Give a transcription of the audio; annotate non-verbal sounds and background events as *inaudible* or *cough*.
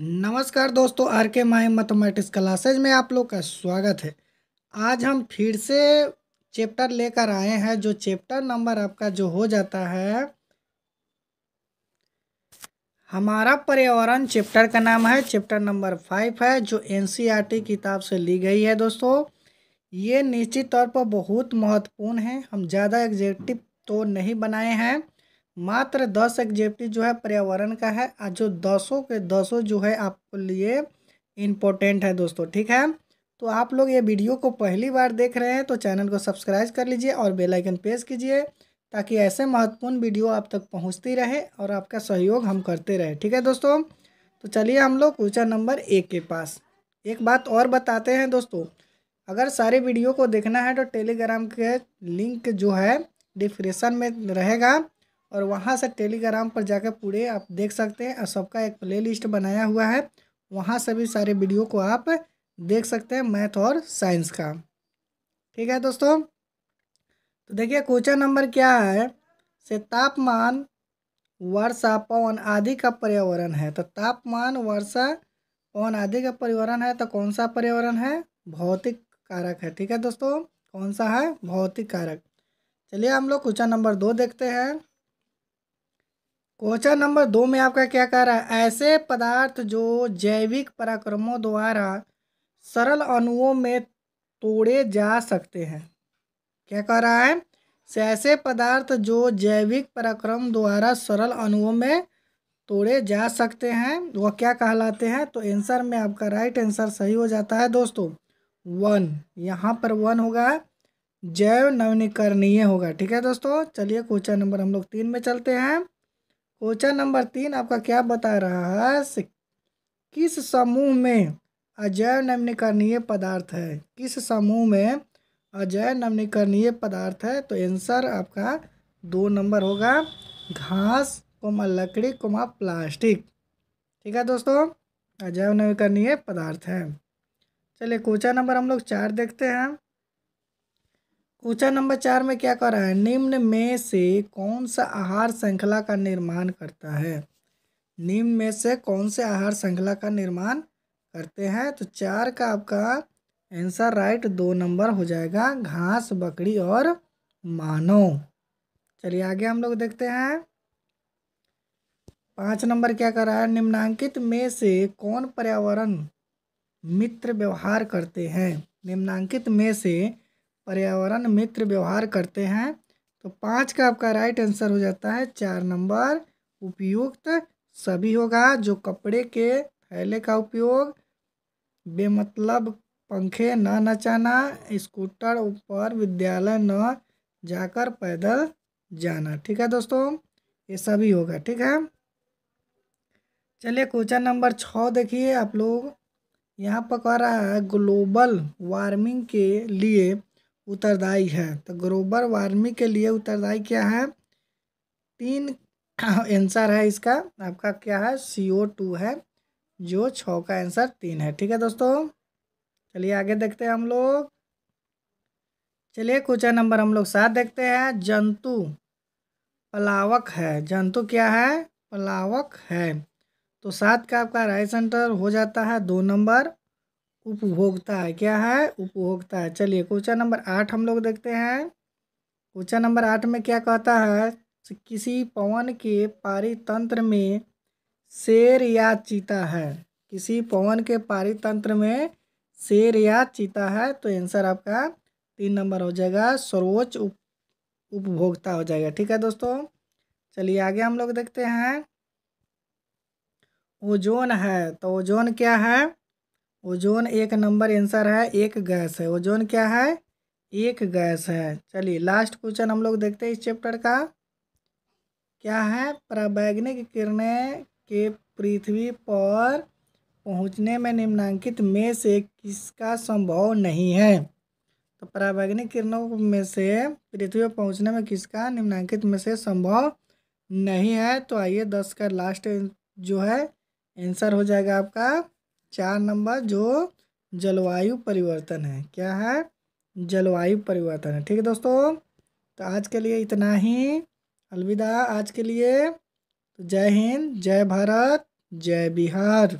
नमस्कार दोस्तों आर के माई मैथमेटिक्स क्लासेज में आप लोग का स्वागत है आज हम फिर से चैप्टर लेकर आए हैं जो चैप्टर नंबर आपका जो हो जाता है हमारा पर्यावरण चैप्टर का नाम है चैप्टर नंबर फाइव है जो एनसीईआरटी e किताब से ली गई है दोस्तों ये निश्चित तौर पर बहुत महत्वपूर्ण है हम ज़्यादा एग्जेक्टिव तो नहीं बनाए हैं मात्र दस एग्जेप्टिव जो है पर्यावरण का है और जो दसों के दसों जो है आपको लिए इम्पोर्टेंट है दोस्तों ठीक है तो आप लोग ये वीडियो को पहली बार देख रहे हैं तो चैनल को सब्सक्राइब कर लीजिए और बेल आइकन प्रेस कीजिए ताकि ऐसे महत्वपूर्ण वीडियो आप तक पहुंचती रहे और आपका सहयोग हम करते रहे ठीक है दोस्तों तो चलिए हम लोग क्वेश्चन नंबर एक के पास एक बात और बताते हैं दोस्तों अगर सारे वीडियो को देखना है तो टेलीग्राम के लिंक जो है डिस्क्रिप्शन में रहेगा और वहाँ से टेलीग्राम पर जाकर पूरे आप देख सकते हैं और सबका एक प्ले लिस्ट बनाया हुआ है वहाँ से भी सारे वीडियो को आप देख सकते हैं मैथ और साइंस का ठीक है दोस्तों तो देखिए क्वेश्चन नंबर क्या है से तापमान वर्षा पवन आदि का पर्यावरण है तो तापमान वर्षा पवन आदि का पर्यावरण है तो कौन सा पर्यावरण है भौतिक कारक है ठीक है दोस्तों कौन सा है भौतिक कारक चलिए हम लोग क्वेश्चन नंबर दो देखते हैं क्वेश्चन नंबर दो में आपका क्या कह रहा है ऐसे पदार्थ जो जैविक पराक्रमों द्वारा सरल अणुओं में तोड़े जा सकते हैं क्या कह रहा है से ऐसे पदार्थ जो जैविक पराक्रम द्वारा सरल अणुओं में तोड़े जा सकते हैं वह क्या कहलाते हैं तो आंसर में आपका राइट आंसर सही हो जाता है दोस्तों वन यहाँ पर वन होगा जैव नवीनीकरणीय होगा ठीक है दोस्तों चलिए क्वेश्चन नंबर हम लोग तीन में चलते हैं क्वेश्चन नंबर तीन आपका क्या बता रहा है किस समूह में अजैव नवनीकरणीय पदार्थ है किस समूह में अजैव नवनीकरणीय पदार्थ है तो आंसर आपका दो नंबर होगा घास कोमा लकड़ी कोमा प्लास्टिक ठीक है दोस्तों अजैव नवीकरणीय पदार्थ है चलिए क्वेश्चन नंबर हम लोग चार देखते हैं पूछा नंबर चार में क्या कर रहा है निम्न में से कौन सा आहार श्रृंखला का निर्माण करता है निम्न में से कौन से आहार श्रृंखला का निर्माण करते हैं तो चार का आपका आंसर राइट दो नंबर हो जाएगा घास बकरी और मानव चलिए आगे हम लोग देखते हैं पाँच नंबर क्या कर रहा है निम्नांकित में से कौन पर्यावरण मित्र व्यवहार करते हैं निम्नांकित में से पर्यावरण मित्र व्यवहार करते हैं तो पाँच का आपका राइट आंसर हो जाता है चार नंबर उपयुक्त सभी होगा जो कपड़े के थैले का उपयोग बेमतलब पंखे न नचाना स्कूटर ऊपर विद्यालय न जाकर पैदल जाना ठीक है दोस्तों ये सभी होगा ठीक है चलिए क्वेश्चन नंबर छः देखिए आप लोग यहाँ पर कह रहा है ग्लोबल वार्मिंग के लिए उत्तरदायी है तो ग्लोबल वार्मिंग के लिए उत्तरदायी क्या है तीन *laughs* आंसर है इसका आपका क्या है सी ओ टू है जो छ का आंसर तीन है ठीक है दोस्तों चलिए आगे देखते हैं हम लोग चलिए क्वेश्चन नंबर हम लोग सात देखते हैं जंतु पलावक है जंतु क्या है पलावक है तो सात का आपका राइट आंसर हो जाता है दो नंबर उपभोक्ता है क्या है उपभोक्ता है चलिए क्वेश्चन नंबर आठ हम लोग देखते हैं क्वेश्चन नंबर आठ में क्या कहता है किसी पवन के पारितंत्र में शेर या चीता है किसी पवन के पारितंत्र में शेर या चीता है तो आंसर आपका तीन नंबर हो जाएगा सर्वोच्च उप उपभोक्ता हो जाएगा ठीक है दोस्तों चलिए आगे हम लोग देखते हैं ओजोन है तो ओजोन क्या है ओजोन एक नंबर आंसर है एक गैस है ओजोन क्या है एक गैस है चलिए लास्ट क्वेश्चन हम लोग देखते हैं इस चैप्टर का क्या है प्रावैग्निक किरणें के पृथ्वी पर पहुंचने में निम्नांकित में से किसका संभव नहीं है तो प्रावैज्ञिक किरणों में से पृथ्वी पर पहुंचने में किसका निम्नांकित में से संभव नहीं है तो आइए दस का लास्ट जो है आंसर हो जाएगा आपका चार नंबर जो जलवायु परिवर्तन है क्या है जलवायु परिवर्तन है ठीक है दोस्तों तो आज के लिए इतना ही अलविदा आज के लिए तो जय हिंद जय भारत जय बिहार